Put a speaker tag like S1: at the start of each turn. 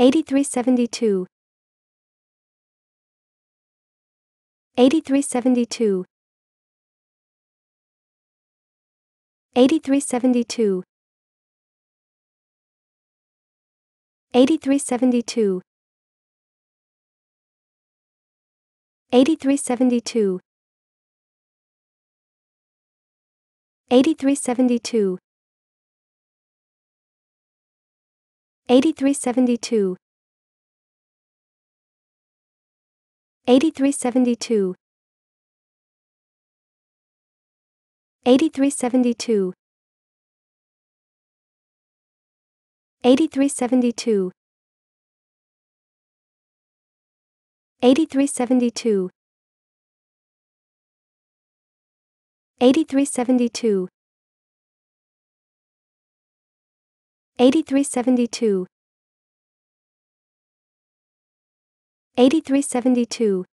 S1: 8372 8372 8372 8372 8372 8372 8372 8372 8372 8372 8372 8372 8372 8372